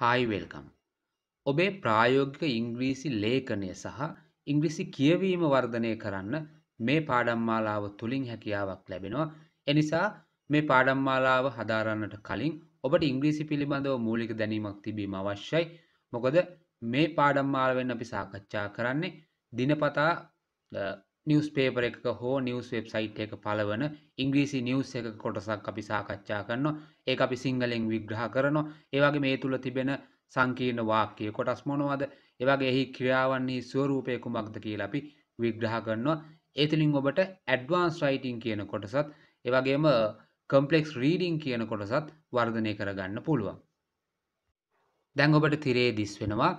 Hi welcome. ඔබේ ප්‍රායෝගික ඉංග්‍රීසි ලේඛනය සහ ඉංග්‍රීසි කියවීම වර්ධනය කරන්න මේ පාඩම්මාලාව තුළින් හැකියාවක් ලැබෙනවා. එනිසා මේ පාඩම්මාලාව හදාරන්නට කලින් ඔබට ඉංග්‍රීසි පිළිබඳව මූලික දැනීමක් තිබීම අවශ්‍යයි. මොකද මේ පාඩම්මාලාවෙන් අපි සාකච්ඡා කරන්නේ දිනපතා නිවස් පේපර එක හෝ නිවස් වෙබ්සයිට් එක පලවන ඉංග්‍රීසි නිවස් එක කොටසක් අපි සාකච්ඡා කරනවා ඒ අපි සිංහලෙන් විග්‍රහ කරනවා ඒවගේ මේ තුළ තිබෙන සංකීර්ණ වාක්‍යය කොටස් මොනවද ඒවගේ එහි ක්‍රියාවන්නේ ස්වරූපය කුමක්ද කියලා අපි විග්‍රහ කරනවා ඒතුලින් ඔබට ඇඩ්වාන්ස් රයිටිං කියන කොටසත් ඒවගේම කම්පලෙක්ස් රීඩිං කියන කොටසත් වර්ධනය කරගන්න පුළුවන් දැන් ඔබට තිරේ දිස් වෙනවා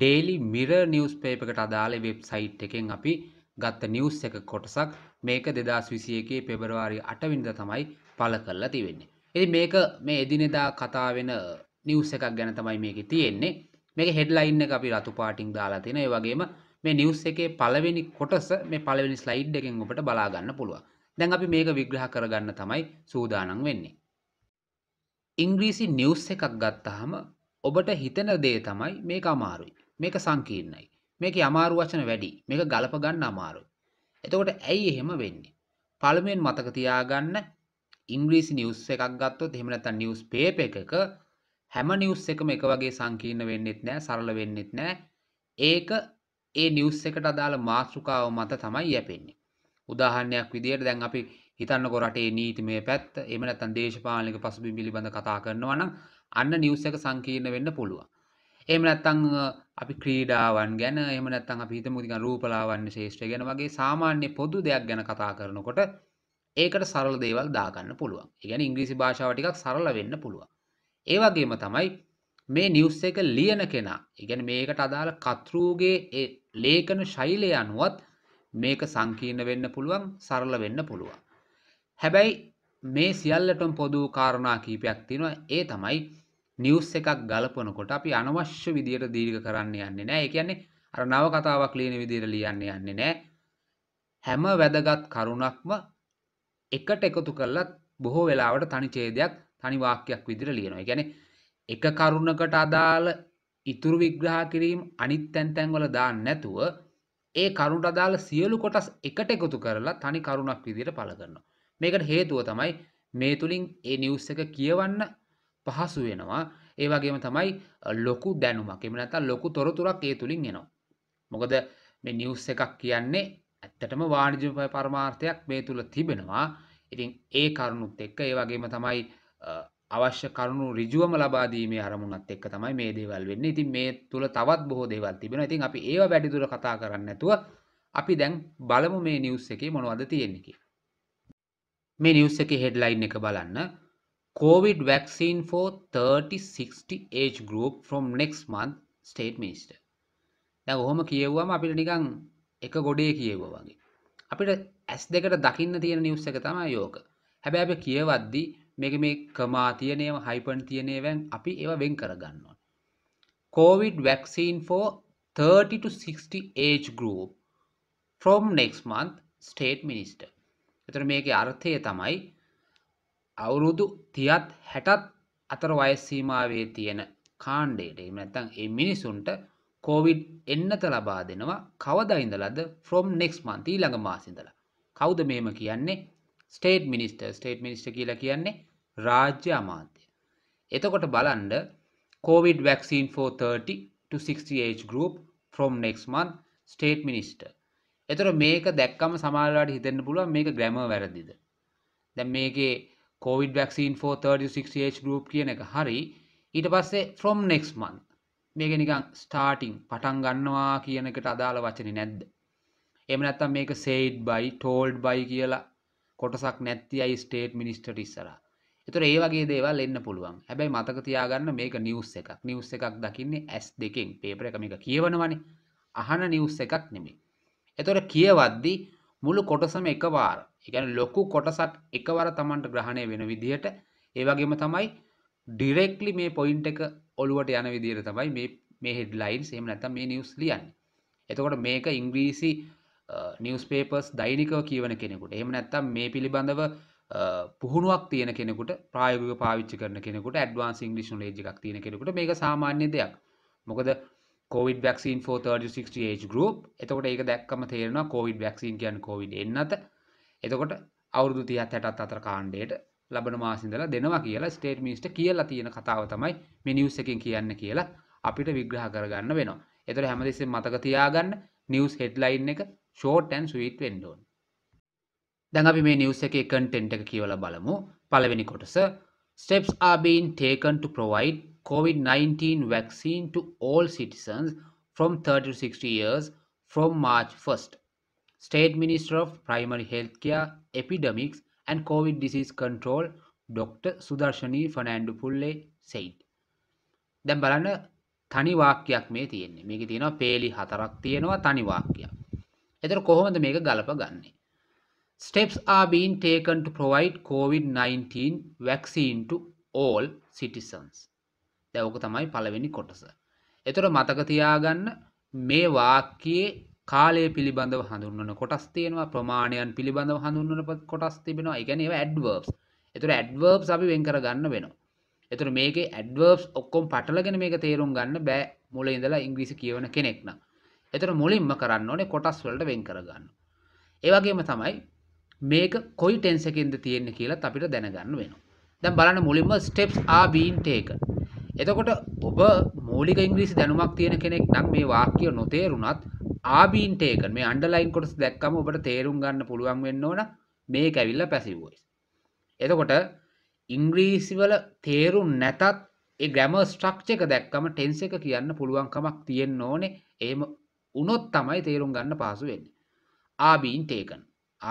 ඩේලි මිර නිවස් පේපකට අදාළ වෙබ් සයිට් එකෙන් අපි ගත්ත නිවස් එක කොටසක් මේක දෙදස් විසියකේ පෙබරවාරි අටවිනිද තමයි පල කරලා තිවෙන්නේ. එති මේක මේ එදිනෙදා කතා වෙන නිවස් එකක් ගැන තමයි මේක තියෙන්නේ මේක හෙඩ්ලයින්න අපි රතු පාටිං දාලා තියෙන ඒ වගේම මේ නිවස් එකේ පළවෙනි කොටස මේ පළවෙනි ස්ලයිඩ් එකෙන් ඔබට බලා ගන්න පුළුවන්. දැන් අපි මේක විග්‍රහ කරගන්න තමයි සූදානම් වෙන්නේ. ඉංග්‍රීසි නිවස් එකක් ගත්තාම ඔබට හිතන දේ තමයි මේක අමාරුයි. මේක සංකීර්ණයි. මේක අමාරු වචන වැඩි මේක ගලප ගන්න අමාරු. එතකොට ඇයි එහෙම වෙන්නේ? පළමුවෙන් මතක තියාගන්න ඉංග්‍රීසි නිවුස් එකක් ගත්තොත් එහෙම නැත්නම් නිවුස් පේපර් එකක හැම නිවුස් එකම එක වගේ සංකීර්ණ වෙන්නෙත් නෑ සරල වෙන්නෙත් නෑ. ඒක ඒ නිවුස් එකට අදාළ මාතෘකාව මත තමයි යැපෙන්නේ. උදාහරණයක් විදිහට දැන් අපි හිතන්නකො රටේ නීතිමය පැත්ත එහෙම නැත්නම් දේශපාලනික පසුබිම් පිළිබඳ කතා කරනවා නම් අන්න නිවුස් එක සංකීර්ණ වෙන්න පුළුවන්. එම නැත්තං අපි ක්‍රීඩාවන් ගැන එම නැත්තං අපිත මුතික රූපලාවන්න ශේෂ්ත්‍ර ගැන වගේ සාමාන්‍ය පොදු දෙයක් ගැන කතා කරනකොට ඒකට සරල දේවල් දාගන්න පුළුවන් ඉගැන ඉංග්‍රීසි භාෂාවටිකක් සරල වෙන්න පුළුවන් ඒවගේම තමයි මේ නිවස් එක ලියන කෙනා ඉගැන මේකට අදාළ කතෘූගේ ලේකන ශෛලය අනුවත් මේක සංකීර්ණ වෙන්න පුළුවන් සරල වෙන්න පුළුවන් හැබැයි මේ සියල්ලටම පොදු කාරණා කීපයක් තියෙනවා ඒ තමයි නිවස් එකක් ගලපනකොට අපි අනවශ්‍ය විදියට දීර්ඝ කරන්න යන්නේ නෑ ඒ කියන්නේ අර නව කතාවක් ලියන විදියට ලියන්න යන්නේ නෑ හැම වැදගත් කරුණක්ම එකට එකතු කරලා බොහෝ වෙලාවට තනි ඡේදයක් තනි වාක්‍යයක් විදියට ලියනවා. ඒ කියන්නේ එක කරුණකට අදාළ ඉතුරු විග්‍රහ කිරීම අනිත් තැන් තැන්වල දාන්න නැතුව ඒ කරුණට අදාළ සියලු කොටස් එකට එකතු කරලා තනි කරුණක් විදිහට පළ කරනවා. මේකට හේතුව තමයි මේ තුලින් ඒ නිවුස් එක කියවන්න පහසු වෙනවා ඒ වගේම තමයි ලොකු දැනුමක් එහෙම නැත්නම් ලොකු තොරතුරක් ඒ තුලින් එනවා මොකද මේ නිවුස් එකක් කියන්නේ ඇත්තටම වාණිජ පරමාර්ථයක් මේ තුල තිබෙනවා ඉතින් ඒ කරුණුත් එක්ක ඒ වගේම තමයි අවශ්‍ය කරුණු ඍජුවම ලබා දීමේ අරමුණත් එක්ක තමයි මේ දේවල් වෙන්නේ. ඉතින් මේ තුල තවත් බොහෝ දේවල් තිබෙනවා. ඉතින් අපි ඒව වැඩිදුර කතා කරන්නේ නැතුව අපි දැන් බලමු මේ නිවුස් එකේ මොනවද තියෙන්නේ කියලා. මේ නිවුස් එකේ හෙඩ්ලයින් එක බලන්න COVID vaccine for 30-60 age group from next month state minister. දැන් ඔහොම කියවුවම අපිට නිකන් එක ගොඩේ කියවුවා වගේ. අපිට ඇස් දෙකට දකින්න තියෙන නිවුස් එක තමයි යෝක. හැබැයි අපි කියවද්දි මේක මේ කමා තියෙන ඒවා හයිපන් තියෙන ඒවාන් අපි ඒවා වෙන් කරගන්න ඕනේ. COVID vaccine for 30 to 60 age group from next month state minister. ඒතර මේකේ අර්ථය තමයි අවුරුදු තියත් හැටත් අතර වයස්සීමාවේ තියෙන කාණ්ඩයට එම නැත්තං ඒ මිනිසුන්ට කෝවිඩ් එන්නත ලබා දෙනවා කවදයිඳලද ෆ්‍රෝම් නෙක්ස් මන්තී ළඟ මාසිඳල කෞද මේම කියන්නේ ස්ටේට් මිනිස්ට ස්ටේට් මිනිස්ට කියලා කියන්නේ රාජ්‍ය අමාන්තය එතකොට බලන්ඩ COVID vaccine 430 group from next month state minister එතර මේක දැක්කම සමාලාට හිතන්න පුළුවන් මේක ග්‍රැම වැරදිද දැ මේකේ කෝවිඩ් වැක්සින් ෝ 36H ගරුප් කියන එක හරි ඊට පස්සේ ෆ්‍රොම් නෙක්ස් මන් මේක නිකං ස්ටාටිං පටන් ගන්නවා කියනකට අදාළ වචන නැද්ද එම නැත්තම් මේක සේඩ් බයි ටෝල්ඩ් බයි කියලා කොටසක් නැති අයි ස්ටේට් මිනිස්ටට ඉස්සර එතුර ඒවගේ දේවල් එන්න පුළුවන් හැබැයි මතක තියාගන්න මේක නිවස් එකක් නිවස් එකක් දකින්නේ ඇස් දෙකෙන් පේපර එක මේක කියවනවනේ අහන නිවස් එකක් නෙමේ එතොර කියවද්දි මුළු කොටසම එකවාර එකන ලොකු කොටසක් එකවර තමන්ට ග්‍රහණය වෙන විදිහට ඒවගේම තමයි ඩිරෙක්ලි මේ පොයින්ට එක ඔලුවට යන විදිර තමයි මේ මේ හෙඩ්ලයින් සෙම නැත මේ නිවස් ලියන් එතකොට මේක ඉංග්‍රීසි නිවස්පේපස් දෛනිකව කියවන කෙනෙකුට එම නැත්තම් මේ පිළිබඳව පුහුණුවක් තියෙන කෙනෙකුට ප්‍රයග පාවිච්ච කරන කෙනෙකුට ඩවාන් ඉංගලිෂු ලේජක් තියෙන කෙනෙකුට මේක සාමාන්‍ය දෙයක් මොකද කොවිඩ වැක්සින් 4 36 ගරුප් එතකොට ඒක දැක්කම තේරෙනවා කොවිඩ වැක්සින් කියන් කොවිඩ එන්නත එතකොට අවුරුදු 30ත් 60ත් අතර කාණ්ඩයට ලබන මාසින්දලා දෙනවා කියලා ස්ටේට් මිනිස්ටර් කියලා තියෙන කතාව තමයි මේ නිවුස් එකෙන් කියන්නේ කියලා අපිට විග්‍රහ කරගන්න වෙනවා. ඒතර හැමදෙස්සෙම මතක තියාගන්න නිවුස් හෙඩ්ලයින් එක ෂෝට් ඇන් ස්වීට් වෙන්න ඕන. දැන් අපි මේ නිවුස් එකේ කන්ටෙන්ට් එක කියවලා බලමු. පළවෙනි කොටස steps are being taken to provide COVID-19 vaccine to all citizens from 30 to 60 years from March 1st. State Minister of Primary Health Care, Epidemics and COVID Disease Control doctor Sudarshani Fernando Pulle said දැම් බලන්න තනිවාක්‍යයක් මේ තියෙන්නේ මේක තියෙනවා පේලි හතරක් තියෙනවා තනිවාක්‍යයක් එතර කොහොමද මේක ගලප ගන්නේ steps are being taken to provide covid-19 vaccine to all citizens දැන් ඔක තමයි පළවෙනි කොටස එතකොට මතක තියාගන්න මේ වාක්‍යයේ කාලය පිළිබඳව හඳුන්වන කොටස් තියෙනවා ප්‍රමාණයන් පිළිබඳව හඳුන්වන කොටස් තිබෙනවා එකන ඒව ඇඩ්වර්බ්ස් එතුර ඇඩ්වර්බ් අපි වෙන් කර ගන්න වෙනවා එතුර මේක ඇඩ්වර්බ්ස් ඔක්කොම් පටලගෙන මේක තේරුම් ගන්න බෑ මුල ඉඳලා ඉංග්‍රීසි කියවන කෙනෙක්න එතර මුලින්ම කරන්න ඕනේ කොටස් වලට වෙන් කරගන්න ඒවගේම තමයි මේක කොයි ටෙන්සකින්ද තියෙන්න කියලා අපිට දැනගන්න වෙන දැම් බලන්න මුලින්ම ස්ටෙප්ස් ආබීන්ටේක එතකොට ඔබ මූලික ඉංග්‍රීසි දැනුමක් තියෙන කෙනෙක් නම් මේ වාක්‍ය නොතේරුණත් ආබීන්ටේකන් මේ අන්ඩලයින් කොටස් දැක්කම ඔබට තේරුම් ගන්න පුළුවන් වෙන්න ඕන මේ ඇවිල්ල පැසිවෝයිස් එතකොට ඉංග්‍රීසිවල තේරුම් නැතත් ඒ ග්‍රැම ස්ට්‍රක්්චක දැක්කම ටෙන්ස එක කියන්න පුළුවන්කමක් තියෙන් ඕනේ ඒම උනොත් තමයි තේරුම් ගන්න පාසු වෙන්න ආබීන්ටේකන්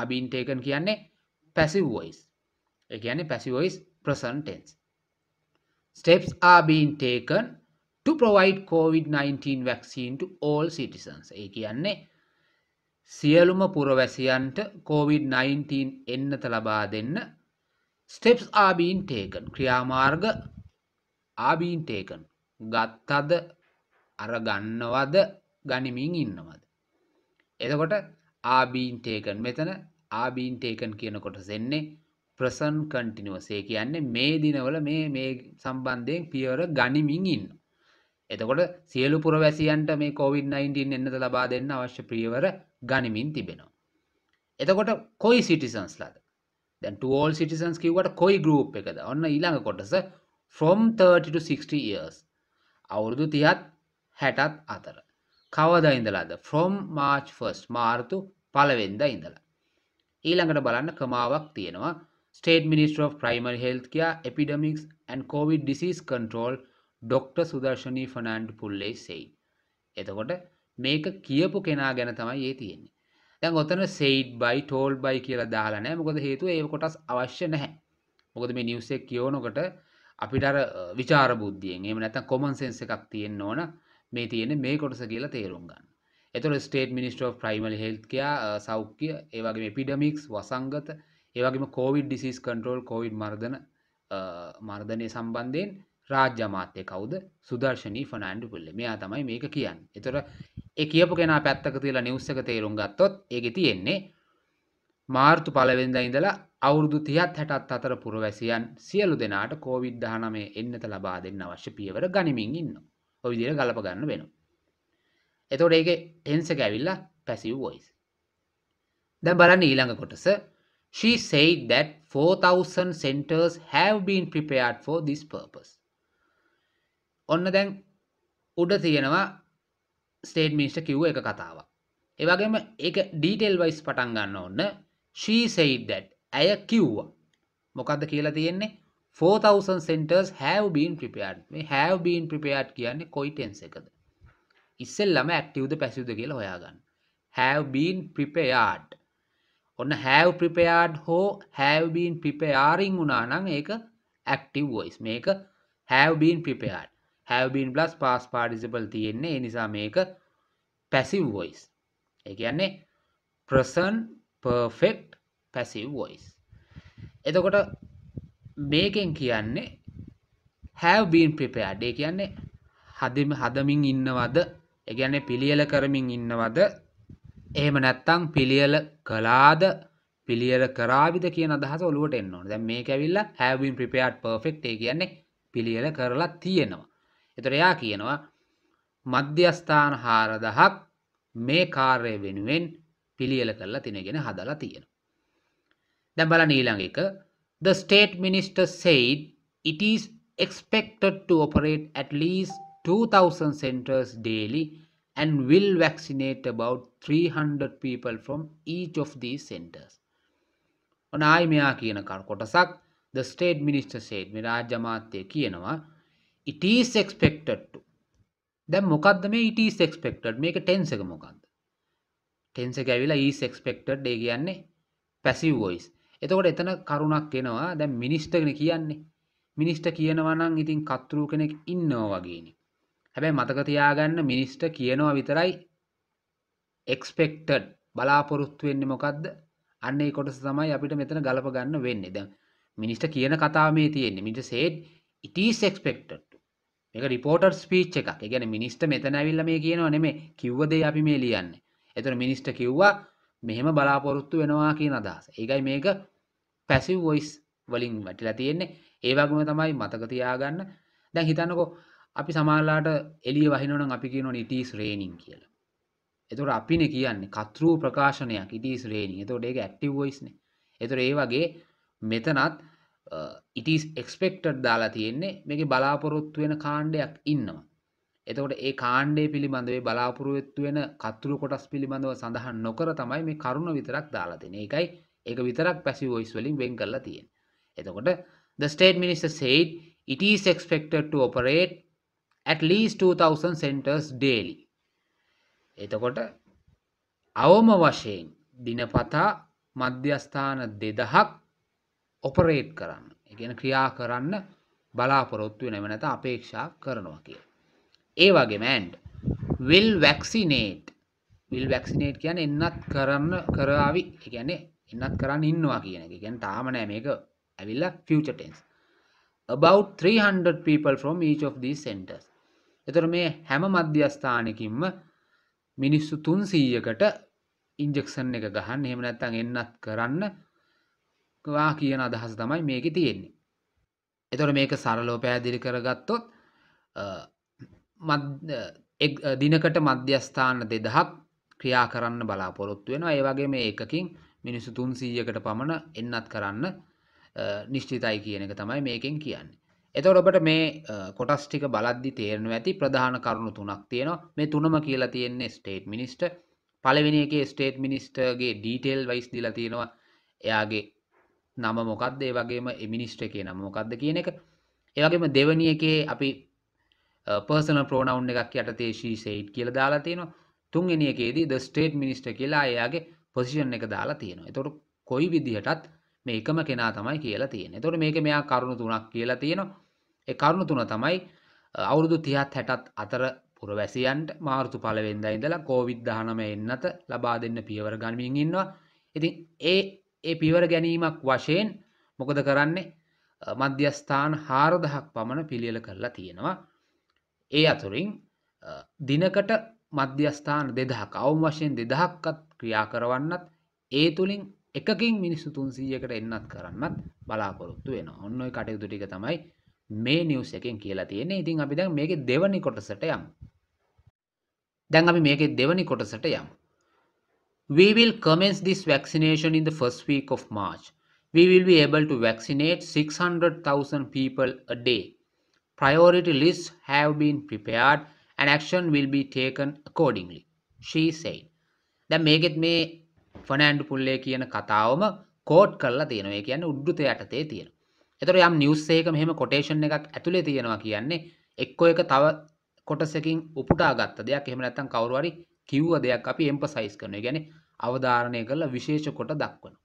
ආබීන්ටේකන් කියන්නේ පැසිවෝයිස් ඒ කියන්නේ පැසිවෝයිස් ප්‍රසන්ටෙන්ස් steps have been taken to provide COVID-19 vaccine to all citizens. ඒ කියන්නේ සියලුම පුරවැසියන්ට COVID-19 එන්නත ලබා දෙන්න steps are being taken. ක්‍රියාමාර්ග are being taken. ගත්තද අර ගන්නවද ගනිමින් ඉන්නවද එතකොට are being taken මෙතන are being taken කියනකොට සෙන්නේ present continuous ඒ කියන්නේ මේ දිනවල මේ මේ සම්බන්ධයෙන් පියවර ගනිමින් ඉන්නවා එතකොට සියලු පුරවැසියන්ට මේ කොවිD-19 එන්නද ලබා දෙන්න අවශ්‍ය ප්‍රියවර ගනිමින් තිබෙනවා. එතකොට කොයි සිටිසන්ස්ලාද? දැන් to all citizens කිව්වට කොයි group එකද? ඔන්න ඊළඟ කොටස from 30 to 60 years. අවුරුදු 30ත් 60ත් අතර. කවදා ඉඳලාද? from March 1st මාර්තු 1 ඉඳලා. ඊළඟට බලන්න කමාවක් තියෙනවා. State Ministry of Primary Health Care Epidemics and COVID Disease Control 2019 doctor Sudarshani Fernando Pulle said එතකොට මේක කියපු කෙනා ගැන තමයි ඒ තියෙන්නේ දැන් ඔතන සෙයිඩ් බයි ටෝල් බයි කියලා දාලනෑ මොකද හේතුව ඒ කොටස් අවශ්‍ය නැහැ මොකද මේ නිවසෙක් කියෝනොකට අපිට අර විචාර බුද්ධියෙන් එම නැත කොමන් සෙන්ස එකක් තියෙන් ඕන මේ තියෙන මේ කොටස කියලා තේරුම් ගන්න එතුර ස්ටේට මිනිස්ටෝ ප්‍රයිමල් හෙල්කයා සෞඛ්‍ය ඒවගේ පිඩමික්ස් වසංගත ඒවගේම කෝවිඩ් ඩිසිස් කන්ට්‍රෝල් කොවිඩ් මර්ධන මර්ධනය සම්බන්ධයෙන් රාජ්‍ය අමාත්‍ය කවුද සුදර්ශනී ෆනන්ඩු පුල්ල මෙයා තමයි මේක කියන්න එතොර ඒ කියපු කෙනා පැත්තක තියලා නිවස්සක තේරුම් ගත්තොත් ඒක තියෙන්නේ මාර්තු පලවෙද ඉඳලා අවුරුදු තියත් හැටත් අතර පුරවැසියන් සියලු දෙනාට කෝවිඩ් දහනමේ එන්නත ලබා දෙන්න අවශ්‍ය පියවර ගනිමින් ඉන්න ඔවිදිර ගලප ගන්න වෙන එතොට ඒක ටෙන්ස ගැවිල්ලා පැසිව් වොයිස් දැ බලන්න ඊළඟ කොටස She said that 4,000 centers have been prepared for this purpose. ඔන්න දැන් උඩ තියෙනවා ස්ටේට් මිනිස්ට කිව්ව එක කතාව ඒවගේම ඒක ඩීටෙල් වයිස් පටන් ගන්න ඔන්න ශීසයිඩ්ඩැට් ඇය කිව්වා මොකක්ද කියලා තියෙන්නේ 4000 centers have been prepared මේ have been prepared කියන්නේ කොයි tense එකද ඉස්සෙල්ලම ඇක්ටිව්ද පැසිව්ද කියලා හොයාගන්න have been prepared ඔන්න have prepared හෝ have been preparing වුණා නම් ඒක active voice මේක have been prepared have been plus past participle තියෙන්නේ නිසා මේක පැසිව් වොයිස් ඒ කියන්නේ ප්‍රසන් පර්ෆෙක්ට් පැසිව් වොයිස් එතකොට මේකෙන් කියන්නේ හැවබීන් ප්‍රිපයාඩ් ඒ කියන්නේ හදම හදමින් ඉන්නවද එකගැන්නේ පිළියල කරමින් ඉන්නවද එහෙම නැත්තං පිළියල කලාද පිළියල කරාවිද කියන අදහස ඔලුවට එන්න ඕන දැන් මේක ඇවිල්ලා හැවබීන් ප්‍රිපයාඩ් පර්ෆෙක්ට් ඒ කියන්නේ පිළියල කරලා තියෙනවා එතට එයා කියනවා මධ්‍යස්ථාන හාරදහක් මේ කාර්ය වෙනුවෙන් පිළියල කරලා තිනගෙන හදලා තියෙන. දැබල නීළඟ එක The state minister said it is expected to operate at least 2000 centers daily and will vaccinate about 300 people from each of these centers. ඔන ආයි මෙයා කියන කොටසක් ද ස්ටේට් මිනිස්ට සේට් මේ රාජ්‍යමාත්‍යය කියනවා ඉටස් එක්ස්පෙක්ටට දැ මොකක්ද මේ ඉටස් එක්ස්පෙක්ටඩ් මේක ටෙන්ස එක මොකක්ද ටෙන්ස එක ඇවිලා ඊස් එක්ස්පෙක්ටඩ් ඒ කියන්නේ පැසිව් වොයිස් එතකොට එතන කරුණක් එනවා දැ මිනිස්ටගෙන කියන්නේ මිනිස්ට කියනවනම් ඉතින් කත්තුරු කෙනෙක් ඉන්නෝ වගේනි හැබැයි මතකතියාගන්න මිනිස්ට කියනවා විතරයි එක්ස්පෙක්ටඩ් බලාපොරොත්තු වෙන්න මොකක්ද අන්නේ කොටස තමයි අපිට මෙතන ගලප ගන්න වෙන්න දැ මිනිස්ට කියන කතාමේ තියෙන්නේ මිට සේට් ඉටස් එක්ස්පෙක්ටඩ් මේක රිපෝටර් ස්පීච් එකක් ගැන මිනිස්ට මෙතන ඇවිල්ල මේ කියනවා නෙමේ කිව්වදේ අපි මේ ලියන්න එතුර මිනිස්ට කිව්වා මෙහෙම බලාපොරොත්තු වෙනවා කියන අදහස ඒකයි මේක පැසිව් වොයිස් වලින් වැටිලා තියෙන්නේ ඒවගම තමයි මතකතියාගන්න දැන් හිතන්නකෝ අපි සමාල්ලාට එලිය වහිනවන අපි කියන නිටීස් රේනිින් කියලා එතුර අපින කියන්නේ කතරූ ප්‍රකාශනයක් ඉටීස් රේනිින් එතොට ඒක ඇක්ටව වොයිස්න එතුර ඒ වගේ මෙතනත් ඉටස් එක්ස්පෙක්ටඩ් දාලා තියෙන්නේ මේක බලාපොරොත්තු වෙන කාණ්ඩයක් ඉන්නවා එතකොට ඒ කාණ්ඩේ පිළිබඳවේ බලාපොරොත්තු වෙන කතුරු කොටස් පිළිබඳව සඳහන් නොකර තමයි මේ කරුණ විතරක් දාලා තියෙන එකයි ඒක විතරක් පැසි වොයිස් වලින් වෙන් කරලා තියෙන එතකොට the state minister said it is expected to operate at least 2000 centers daily එතකොට අවම වශයෙන් දිනපතා මධ්‍යස්ථාන දෙදහක් ඔපරේට් කරන්න එකන ක්‍රියා කරන්න බලාපොරොත්තු වෙන වෙනත අපේක්ෂා කරනවා කිය. ඒ වගේ මෑන්ඩ් විල් වැක්සිනේට් විල් වැක්සිනේට් කියන එන්නත් කරන්න කරාවි එකැනෙ එන්නත් කරන්න ඉන්නවා කියන එක ගැන තාමනෑ මේක ඇවිල්ල ෆටන්ස් about 300 people from each of these centers එතර මේ හැම මධ්‍යස්ථානකින්ම මිනිස්සු තුන් සීයකට ඉන්ජෙක්ෂන් එක ගහන් හෙමනැත්තන් එන්නත් කරන්න වා කියන අදහස තමයි මේක තියෙන්නේ එතොට මේක සරලෝ පැහැදිලි කරගත්තොත් දිනකට මධ්‍යස්ථාන දෙදහක් ක්‍රියා කරන්න බලාපොරොත්තු වෙන ඒවගේ මේ එකකින් මිනිස්සු තුන් සීයකට පමණ එන්නත් කරන්න නිශ්චිතයි කියන එක තමයි මේකෙන් කියන්නේ. එතකොට ඔබට මේ කොටස් ටික බලද්දි තේරෙනවා ඇති ප්‍රධාන කරුණු තුනක් තියෙනවා. මේ තුනම කියලා තියෙන්නේ ස්ටේට් මිනිස්ටර්. පළවෙනි එකේ ස්ටේට් මිනිස්ටර්ගේ ඩීටේල් වයිස් දීලා තියෙනවා. එයාගේ නම මොකක්ද ඒ වගේම මිනිස්ට්‍ර එකේ නම මොකක්ද කියන එක ඒවගේම දෙවනි එකේ අපි පර්සන ප්‍රෝනවුන් එකක් යටතේ ශීසයිට් කියල දාලා තියෙනවා තුන්ගෙන එකේදී ද ස්ටේට් මිනිස්ට කියලා එයාගේ පොසිෂන් එක දාලා තියෙනවා එතොට කොයි විදිහටත් මේ එකම කෙනා තමයි කියලා තියෙන තොට මේක මෙයා කරුණු තුනක් කියලා තියෙනවා කරුණු තුන තමයි අවුරුදු තිහත් හැටත් අතර පුරවැසියන්ට මාර්තු පලවෙෙන්ද ඉඳලා කෝවිද්ධානම එන්නත ලබා දෙන්න පියවර ගනිමින් ඉන්නවා ඉතින් ඒ ඒ පිවර ගැනීමක් වශයෙන් මොකද කරන්නේ මධ්‍යස්ථාන හාරදහක් පමණ පිළියල කරලා තියෙනවා ඒ අතුරින් දිනකට මධ්‍යස්ථාන දෙදහක් අවුම් වශයෙන් දෙදහක්කත් ක්‍රියා කරවන්නත් ඒ තුළින් එකකින් මිනිස්සු තුන්සීයකට එන්නත් කරන්නත් බලාපොරොත්තු වෙන ඔන්න ඔයි කටයුතු ටික තමයි මේ නිවස් එකෙන් කියලා තියෙන්නේ ඉතින් අපි දැන් මේක දෙවනි කොටසට යම් දැන් අපි මේක දෙවනි කොටසට යමු We will commence this vaccination in the first week of March. We will be able to vaccinate 600,000 people a day. Priority lists have been prepared and action will be taken accordingly. She said. දැන් මේකෙත් මේ ෆනෑන්ඩු පුල්ලේ කියන කතාවම coat කරලා තියෙනවා. ඒ කියන්නේ උද්දුත යටතේ තියෙනවා. ඒතර යම් නිවුස් එකක මෙහෙම කොටේෂන් එකක් ඇතුලේ තියෙනවා කියන්නේ එක්කෝ එක තව කොටසකින් උපුටා ගත්ත දෙයක්. එහෙම නැත්නම් කවුරු හරි කිව්ව දෙයක් අපි එම්පසයිස් කරන ගැන අවධාරණය කරලා විශේෂ කොට දක්වන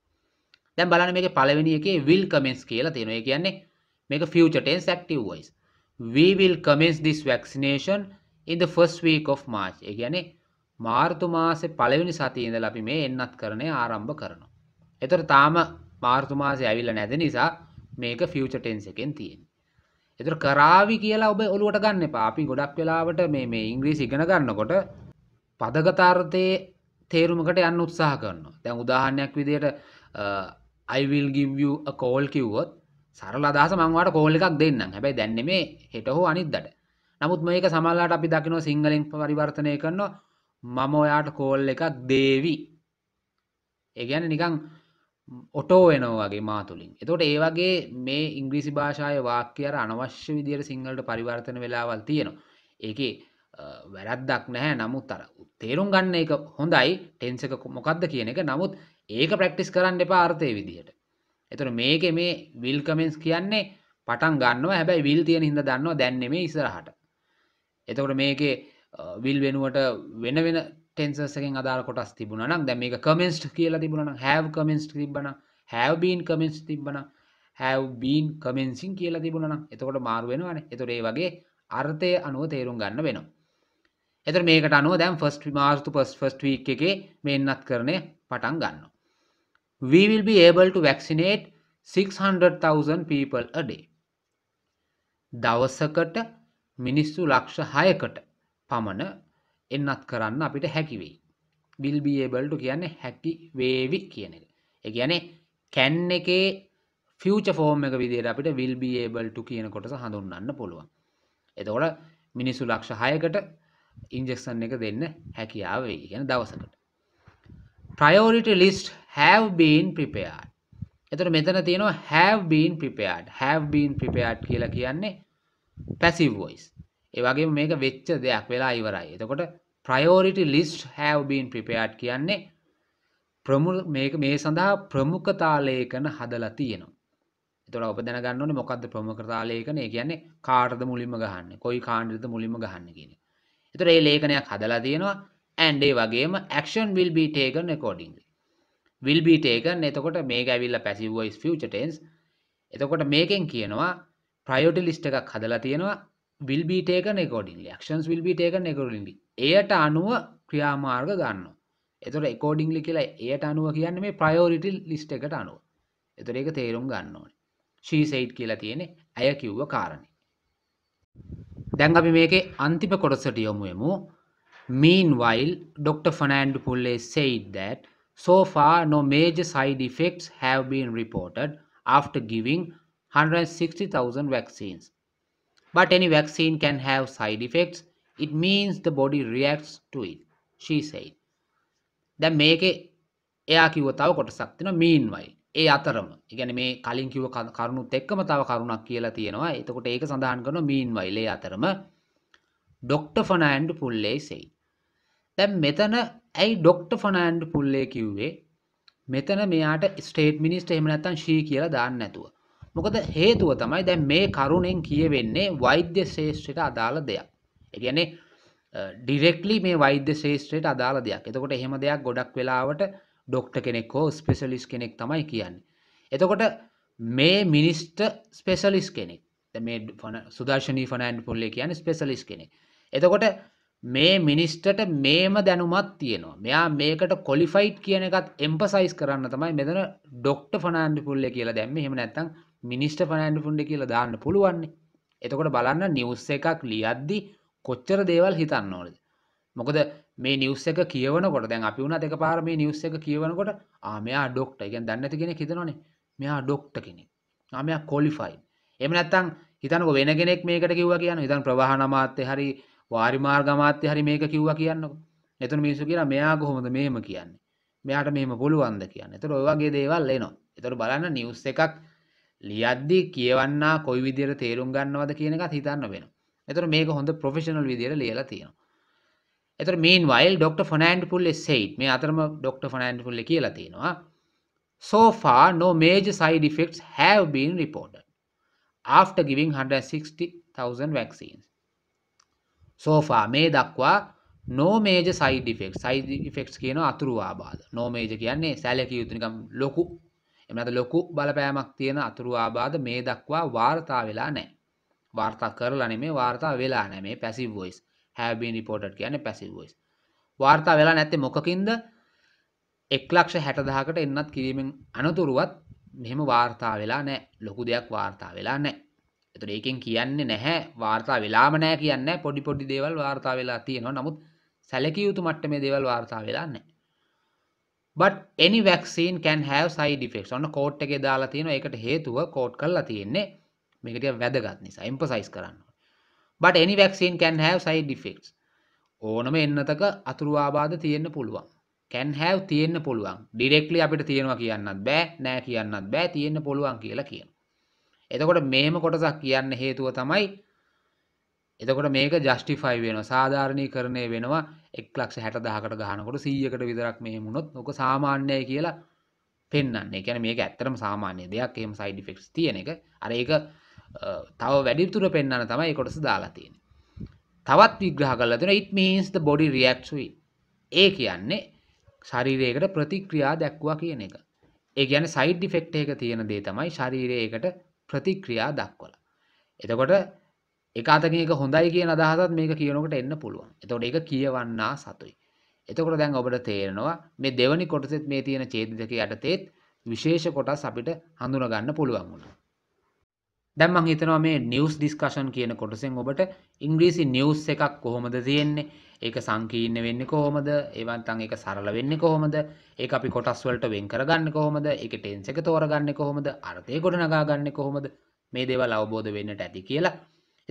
දැන් බලන්න මේක පළවෙනි එකේ will commence කියලා තියෙනවා. ඒ කියන්නේ මේක future tense active voice. We will commence this vaccination in the first week of March. ඒ කියන්නේ මාර්තු මාසේ පළවෙනි සතියේ ඉඳලා අපි මේ එන්නත් කරණය ආරම්භ කරනවා. ඒතර තාම මාර්තු මාසේ ඇවිල්ලා නැති නිසා මේක future tense එකෙන් තියෙනවා. ඒතර කරાવી කියලා ඔබ ඔලුවට ගන්න එපා. අපි ගොඩක් වෙලාවට මේ මේ ඉංග්‍රීසි ඉගෙන ගන්නකොට පදගතාර්ථයේ තේරුමකට යන්න උත්සාහ කරනවා දැන් උදාහරණයක් විදියට අයිවිල් ගිව්ිය කෝල් කිව්වොත් සරල අදහස මංවාට කෝල් එකක් දෙන්න හැබැයි දැන්න මේ හෙට හෝ අනිද්දට නමුත් මේක සමල්ලාට අපි දකිනෝ සිංහලෙන් පරිවර්තනය කරනවා මම ඔයාට කෝල් එකක් දේවි ඒගැන නිකං ඔටෝ වෙනවාගේ මාතුලින් එතොට ඒවගේ මේ ඉංග්‍රීසි භාෂාය වාක්‍යර අනවශ්‍ය විදියට සිංහලට පරිවර්තන වෙලාවල් තියෙනවා ඒකේ වැරද්දක් නැහැ නමුත් අර තේරුම් ගන්න එක හොඳයි ටෙන්සක මොකක්ද කියන එක නමුත් ඒක ප්‍රක්ටිස් කරන්න එපා අර්ථය විදිහට එතුර මේක මේ විල් කමෙන්ස් කියන්නේ පටන් ගන්නව හැබැයි විල් තියෙන හිද දන්නවා දැන්නෙම ඉසරහට එතකට මේකේ විල් වෙනුවට වෙන වෙන ටෙන්සර්සකෙන් අදාර කොටස් තිබුණනම් දැ මේක කමෙන්ස්ට කියලා තිබුණන හැව කමෙන්ස්ට තිබන හැවබීන් කමෙන්ස් තිබන හැවබීන් කමෙන්සින් කියලා තිබුණන එතකොට මාරුවෙනවාන එතුරේ වගේ අර්ථය අනුව තේරුම් ගන්න වෙනවා එතර මේකට අනුව දැම් ෆස්ට මාර්තු පස් ෆස්ට වීක් එකේ මෙන්නත් කරනය පටන් ගන්න. We will be able to vaccinate 600,000 people a day. දවසකට මිනිස්සු ලක්ෂ හයකට පමණ එන්නත් කරන්න අපිට හැකිවෙයි. බිල්බියබල්ට කියන්න හැකි වේවි කියන එක. එක ගැන කැන් එකේ ෆියච ෆෝර්ම එක විදිර අපිට විල්බියබල්ට කියන කොටස හඳුන්න්න පුළුවන්. එතකොට මිනිස්සු ලක්ෂ හයකට ඉන්ජෙක්ෂන් එක දෙන්න හැකියාව වෙයි ගැන දවසකට. ප්‍රයෝරිට ලිස්ට හැවබීන් ප්‍රිපයාඩ් එතට මෙතන තියෙනවා හැවබීන් ප්‍රිපයාඩ් හැවබීන් ප්‍රිපයාඩ් කියලා කියන්නේ පැසිවෝයිස් ඒවගේ මේක වෙච්ච දෙයක් වෙලා ඉවරයි එතකොට ප්‍රයෝරිට ලිස්ට හැවබීන් ප්‍රිපයාඩ් කියන්නේ ප්‍රමුල් මේක මේ සඳහා ප්‍රමුඛතාලේකන හදලා තියෙනවා එතොට ඔප දැනගන්නන මොකක්ද ප්‍රමුඛතාලේකන ඒ කියන්නේ කාර්ද මුලින්ම ගහන්න කොයි කාණ්ඩිත මුලින්ම ගහන්න කියෙන එතට ඒ ලේඛනයක් හදලා තියෙනවා ඇන්ඩේ වගේම ක්ෂන් විල් බිටේකන් එකෝඩිං විල් බිටේකන් එතකොට මේ ඇවිල්ල පැසිවයිස් ෆියටන්ස් එතකොට මේකෙන් කියනවා ප්‍රයෝට ලිස්ට එකක් හදලා තියෙනවා විල් බිටේකන එකෝඩින් ක්ෂන්ස් විල් බිටේකන් එකකරලින්ි එයට අනුව ක්‍රියාමාර්ග ගන්න එතොට එකෝඩිංලි කියලා එයට අනුව කියන්න මේ ප්‍රයෝරිටල් ලිස්ට එකට අනුව එතොට ඒක තේරුම් ගන්න ඕන ශීසයිට් කියලා තියෙනෙ ඇය කිව්ව කාරණේ දැන් අපි මේකේ අන්තිම කොටසට යොමුයමු meanwhile dr fernando pulle said that so far no major side effects have been reported after giving 160,000 vaccines but any vaccine can have side effects it means the body reacts to it she said දැන් මේකේ එයා කිව්ව තව කොටසක් තියෙනවා meanwhile ඒ අතරම ඉගැන මේ කලින් කිව කරුණුත් එක්කම තව කරුණක් කියලා තියෙනවා එතකොට ඒක සඳහන් කරන මීන් වයිලේ අතරම ඩොක්ට ෆනෑන්ඩ් පුල්ලේ සෙයි දැම් මෙතන ඇයි ඩොක්ට ෆනෑන්ඩ් පුල්ලේ කිව්වේ මෙතන මෙයාට ස්ටේට් මිනිස්ට එහමනත්තන් ශී කියලා දාන්න නැතුව මොකද හේතුව තමයි දැන් මේ කරුණෙන් කියවෙන්නේ වෛද්‍ය ශේෂ්‍රයට අදාළ දෙයක් එකගැනේ ඩිරෙක්ලි මේ වෛද්‍ය ශේෂත්‍රයට අදාළ දෙයක් එතකොට එහෙම දෙයක් ගොඩක් වෙලාවට ඩොක්ට කෙනෙක් හෝ ස්පෙසලිස් කෙනෙක් තමයි කියන්නේ. එතකොට මේ මිනිස්ට ස්පෙසලිස් කෙනෙක් මේ සුදර්ශනී ෆනෑන්් පුල්ලේ කියන ස්පෙසලිස් කෙනෙක්. එතකොට මේ මිනිස්ටට මේම දැනුමත් තියෙනවා මෙයා මේකට කොලිෆයිට් කියන එකත් එම්පසයිස් කරන්න තමයි මෙතන ඩොක්ට ෆනෑන්ඩ පුල්ල කියලා දැම්ම හෙම නැත්තම් මිනිස්ට ෆනෑන්ඩ ෆුන්ඩ කියලා දාන්න පුළුවන්නේ එතකොට බලන්න නිවස්ස එකක් ලියද්දි කොච්චර දේවල් හිතන්න ඕනද මොකද මේ නිවස් එක කියවනකොට දැන් අපි වුණා දෙක පාර මේ නිවස් එක කියවනකොට ආ මෙයා ඩොක්ටර්. ඒ කියන්නේ දන්නේ නැති කෙනෙක් හිතනවනේ මෙයා ඩොක්ටර් කෙනෙක්. ආ මෙයා ක්වොලිෆයිඩ්. එහෙම නැත්නම් හිතනකො වෙන කෙනෙක් මේකට කිව්වා කියනවා. හිතන්න ප්‍රවාහන අමාත්‍ය හරි වාරි මාර්ග අමාත්‍ය හරි මේක කිව්වා කියන්නකො. එතන මිනිස්සු කියනවා මෙයා කොහොමද මෙහෙම කියන්නේ? මෙයාට මෙහෙම පුළුවන්ද කියන්නේ. ඒතර ඔය වගේ දේවල් එනවා. ඒතර බලන්න නිවස් එකක් ලියද්දී කියවන්නා කොයි විදියට තේරුම් ගන්නවද කියන එකත් හිතන්න වෙනවා. ඒතර මේක හොඳ ප්‍රොෆෙෂනල් විදියට ලියලා තියෙනවා. එතර මේන් වයිල් ඩොක්ට ෆොනෑන්ඩ් පුල්ලෙ සෙයිට් මේ අතරම ඩොක්ට ෆොනෑන්ඩ් පුල්ල කියලා තියෙනවා so far no major side effects have been reported after giving 160,000 vaccines so far මේ දක්වා නෝමේජ සයිඩිෆෙක් සයිෆෙක්ස් කියන අතුරුවාබාද නෝමේජ කියන්නේ සැලක යුතුනිකම් ලොකු එමට ලොකු බලපෑමක් තියෙන අතුරුවාබාද මේ දක්වා වාර්තා වෙලා නෑ වාර්තා කරලන මේ වාර්තා වෙලා නෑ මේ පැසිවෝයිස් හැබින් රිපෝට් කියන පැසිවස් වාර්තා වෙලා නැත්තේ මොකකින්ද එක්ලක්ෂ හැටදහකට එන්නත් කිරීමෙන් අනතුරුවත් මෙහෙම වාර්තා වෙලා නෑ ලොකු දෙයක් වාර්තා වෙලා නෑ එතුට ඒකෙන් කියන්නේ නැහැ වාර්තා වෙලාම නෑ කියන්න පොඩි පොඩි දේවල් වාර්තා වෙලා තියෙනවා නමුත් සැලකිය යුතු මට්ට මේ දේවල් වාර්තා වෙලා නෑ but any vaccine can have side effects ඔන්න කෝට් එකේ දාලා තියෙනවා ඒකට හේතුව කෝට් කරලා තියෙන්නේ මේකට වැදගත් නිසා emphasize කරන්න බට එනි වැක්සින් කැන් හැව සයි ඩිෆෙක්ස් ඕනම එන්නතක අතුරුවාබාධ තියෙන්න්න පුළුවන් කැන් හැව් තියෙන්න්න පුළුවන් ඩිරෙක්ලි අපිට තියෙනවා කියන්නත් බෑ නෑ කියන්නත් බෑ තියෙන්න්න පුළුවන් කියලා කියන එතකොට මේම කොටසක් කියන්න හේතුව තමයි එතකොට මේක ජස්ටිෆයි වෙන සාධාරණය කරණය වෙනවා එක් ලක්ෂ හැට දහකට ගහනකොට සීයකට විදරක් මෙහමුණොත් ඕක සාමාන්‍යය කියලා පෙන්න්න එකැන මේක ඇත්තරම සාමාන්‍ය දෙයක් එම සයිඩිෆෙක්ස් තියෙන එක අර ඒක තව වැඩිතුර පෙන්න්න තමයි කොටස දාලාතියෙන තවත් විග්‍රහ කලදෙන ඉත් මීන්ස් බොඩි රියක්ෂුයි ඒ කියන්නේ ශරීරයකට ප්‍රතික්‍රියා දැක්වා කියන එක ඒ ගැන සයිඩ් ෆෙක්ට එක තියෙන දේ තමයි ශරීරයකට ප්‍රතික්‍රියා දක්වල එතකොට එකතක හොඳයි කිය අදහත් මේක කියනකට එන්න පුළුවන් එතකොට එක කියවන්නා සතුයි එතකොට දැන් ඔබට තේරෙනවා මේ දෙවනි කොටසෙත් මේ තියෙන චේදක යටතේත් විශේෂ කොටස් අපිට හඳුනගන්න පුළුවන් වුණා දැම් මං හිතනවා මේ නිවස් ඩිස්කශන් කියන කොටසෙන් ඔබට ඉංග්‍රීසි නිවස් එකක් කොහොමද තියෙන්නේ ඒක සංකීන්න වෙන්න කොහොමද ඒවන්තන් එක සරල වෙන්න කොහොමද ඒ අපි කොටස්වලට වෙන් කරගන්න කොහොමද එක ටෙන්ස එක තෝරගන්න කොහොමද අර්ථය ගොඩනගා ගන්න කොහොමද මේ දේවල් අවබෝධ වෙන්නට ඇති කියලා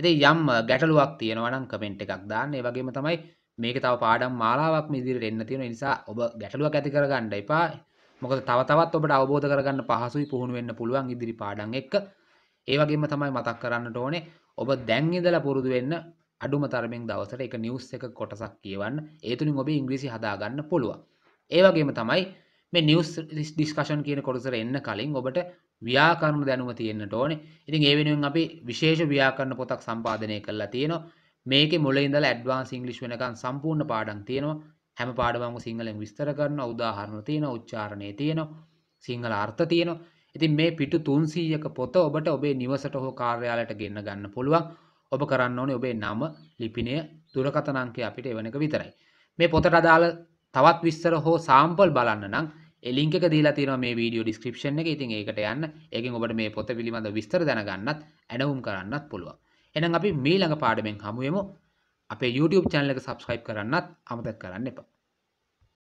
එති යම් ගැටලුවක් තියෙනවනම් කමෙන්ට් එකක් දාන්න ඒ වගේම තමයි මේක තව පාඩම් මාලාවක් මිදිරිට එන්න තියෙන නිසා ඔබ ගැටලුවක් ඇති කරගන්න එපා මොකද තව තවත් ඔබට අවබෝධ කරගන්න පහසුයි පුහුණු වෙන්න පුළුවන් ඉදිරි පාඩම් එක්ක ඒ වගේම තමයි මතක් කරන්නට ඕනේ ඔබ දැන් ඉඳලා පුරුදු වෙන්න අඩුම තරමින් දවසට එක නිවුස් එක කොටසක් කියවන්න ඒ තුලින් ඔබ ඉංග්‍රීසි හදාගන්න පුළුවන්. ඒ වගේම තමයි මේ නිවුස් ඩිස්කෂන් කියන කොටසට එන්න කලින් ඔබට ව්‍යාකරණ දැනුම තියෙන්න ඕනේ. ඉතින් ඒ වෙනුවෙන් අපි විශේෂ ව්‍යාකරණ පොතක් සම්පාදනය කරලා තියෙනවා. මේකේ මුල ඉඳලා ඇඩ්වාන්ස් ඉංග්‍රීසි වෙනකන් සම්පූර්ණ පාඩම් තියෙනවා. හැම පාඩමක්ම සිංහලෙන් විස්තර කරනවා, උදාහරණ තියෙනවා, උච්චාරණේ තියෙනවා, සිංහල අර්ථ තියෙනවා. ඉතින් මේ පිටු 300ක පොත ඔබට ඔබේ නිවසට හෝ කාර්යාලයට ගෙන්න ගන්න පුළුවන්. ඔබ කරන්න ඕනේ ඔබේ නම, ලිපිනය, දුරකථන අංකය අපිට එවන එක විතරයි. මේ පොතට අදාළ තවත් විස්තර හෝ සාම්පල් බලන්න නම් ඒ ලින්ක් එක දීලා තියෙනවා මේ වීඩියෝ ඩිස්ක්‍රිප්ෂන් එකේ. ඉතින් ඒකට යන්න. ඒකෙන් ඔබට මේ පොත පිළිබඳ විස්තර දැනගන්නත්, ඇණවුම් කරන්නත් පුළුවන්. එහෙනම් අපි මේ ළඟ පාඩමෙන් හමු වෙමු. අපේ YouTube channel එක subscribe කරන්නත් අමතක කරන්න එපා.